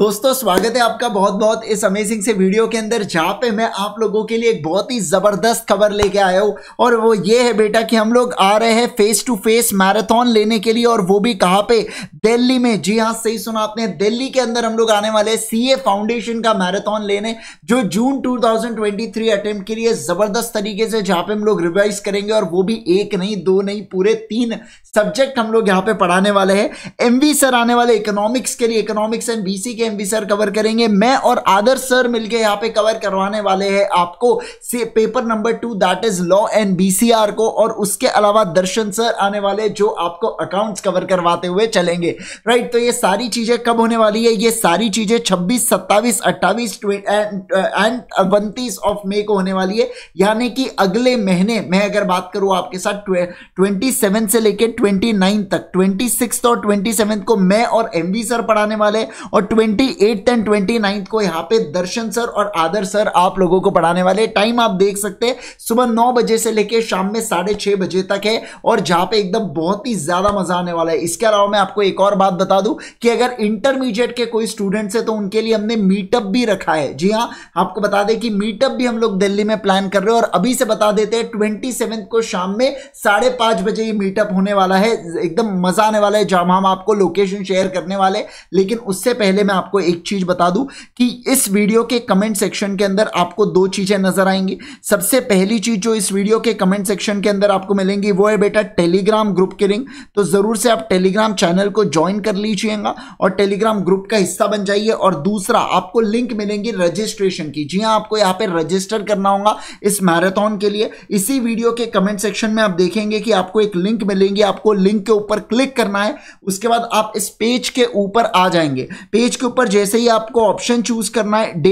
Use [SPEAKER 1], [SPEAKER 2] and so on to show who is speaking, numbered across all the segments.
[SPEAKER 1] दोस्तों स्वागत है आपका बहुत बहुत इस अमेजिंग से वीडियो के अंदर जहाँ पे मैं आप लोगों के लिए एक बहुत ही ज़बरदस्त खबर लेके आया हूँ और वो ये है बेटा कि हम लोग आ रहे हैं फेस टू फेस मैराथन लेने के लिए और वो भी कहाँ पे दिल्ली में जी हाँ सही सुना आपने दिल्ली के अंदर हम लोग आने वाले सी ए फाउंडेशन का मैराथन लेने जो जून टू अटेम्प्ट के लिए ज़बरदस्त तरीके से जहाँ पे हम लोग रिवाइज करेंगे और वो भी एक नहीं दो नहीं पूरे तीन सब्जेक्ट हम लोग यहाँ पे पढ़ाने वाले हैं एम सर आने वाले इकोनॉमिक्स के लिए इकोनॉमिक्स एंड बी के एमवी सर कवर करेंगे मैं और आदर्श सर मिलके यहाँ पे कवर करवाने वाले हैं आपको से paper number two that is law and BCR को और उसके अलावा दर्शन सर आने वाले जो आपको अकाउंट्स कवर करवाते हुए चलेंगे राइट तो ये सारी चीजें कब होने वाली है ये सारी चीजें छब्बीस सत्ताईस अट्ठाईस एंड उनतीस ऑफ मे को होने वाली है यानी कि अगले महीने मैं अगर बात करूँ आपके साथ ट्वेंटी से लेकर ट्वेंटी तक ट्वेंटी और ट्वेंटी को मैं और एम सर पढ़ाने वाले और ट्वेंटी 28th एंड 29th को यहाँ पे दर्शन सर और आदर सर आप लोगों को पढ़ाने वाले टाइम आप देख सकते हैं सुबह नौ बजे से लेके शाम में साढ़े छः बजे तक है और जहाँ पे एकदम बहुत ही ज़्यादा मज़ा आने वाला है इसके अलावा मैं आपको एक और बात बता दूँ कि अगर इंटरमीडिएट के कोई स्टूडेंट्स है तो उनके लिए हमने मीटअप भी रखा है जी हाँ आपको बता दें कि मीटअप भी हम लोग दिल्ली में प्लान कर रहे हैं और अभी से बता देते हैं ट्वेंटी को शाम में साढ़े बजे ये मीटअप होने वाला है एकदम मज़ा आने वाला है जहाँ हम आपको लोकेशन शेयर करने वाले लेकिन उससे पहले मैं आपको आपको एक चीज बता दूं कि इस वीडियो के कमेंट सेक्शन के अंदर आपको दो चीजें नजर आएंगी सबसे पहली चीज जो इस वीडियो के कमेंट सेक्शन के अंदर आपको मिलेंगी वो है बेटा टेलीग्राम ग्रुप की लिंक तो जरूर से आप टेलीग्राम चैनल को ज्वाइन कर लीजिएगा और टेलीग्राम ग्रुप का हिस्सा बन जाइए और दूसरा आपको लिंक मिलेंगी रजिस्ट्रेशन की जी हाँ आपको यहाँ पे रजिस्टर करना होगा इस मैराथन के लिए इसी वीडियो के कमेंट सेक्शन में आप देखेंगे कि आपको एक लिंक मिलेंगी आपको लिंक के ऊपर क्लिक करना है उसके बाद आप इस पेज के ऊपर आ जाएंगे पेज के ऊपर जैसे ही आपको ऑप्शन चूज करना है डे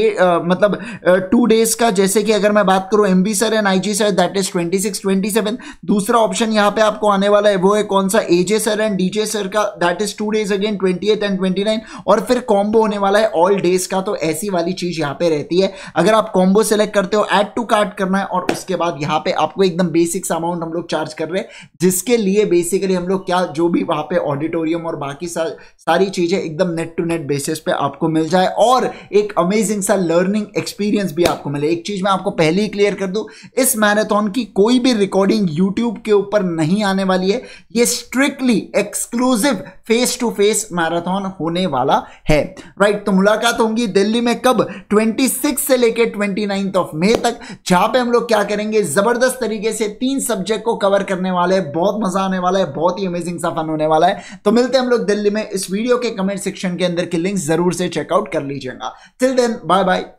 [SPEAKER 1] मतलब टू डेज का जैसे कि अगर मैं बात करूं M sir and I sir that is 26 27 दूसरा ऑप्शन यहां पे आपको आने वाला है वो है कौन सा AJ sir and DJ sir का that is two days again twenty eight and twenty और फिर कॉम्बो होने वाला है ऑल डेज का तो ऐसी वाली चीज यहां पे रहती है अगर आप कॉम्बो सेलेक्ट करते हो ऐड टू कार्ड करना है और उसके बाद यहां पे आपको एकदम बेसिक्स अमाउंट हम लोग चार्ज कर रहे हैं जिसके लिए बेसिकली हम लोग क्या जो भी वहां पे ऑडिटोरियम और बाकी सारी चीजें एकदम नेट टू नेट बेसिस पे आपको मिल जाए और एक अमेजिंग सा लर्निंग एक्सपीरियंस भी आपको मिले एक चीज़ मैं आपको पहले ही क्लियर कर दूं इस मैराथन की कोई भी रिकॉर्डिंग यूट्यूब के ऊपर नहीं आने वाली है ये strictly exclusive face to face marathon होने वाला है राइट तो मुलाकात होंगी दिल्ली में कब ट्वेंटी से लेकर ट्वेंटी ऑफ मे तक जहां पर हम लोग क्या करेंगे जबरदस्त तरीके से तीन सब्जेक्ट को कवर करने वाले हैं बहुत मजा आने वाला है बहुत ही अमेजिंग सा फन होने वाला है तो मिलते हैं हम लोग दिल्ली में इस वीडियो के कमेंट सेक्शन के अंदर के लिंक जरूर जरूर से चेकआउट कर लीजिएगा टिल देन बाय बाय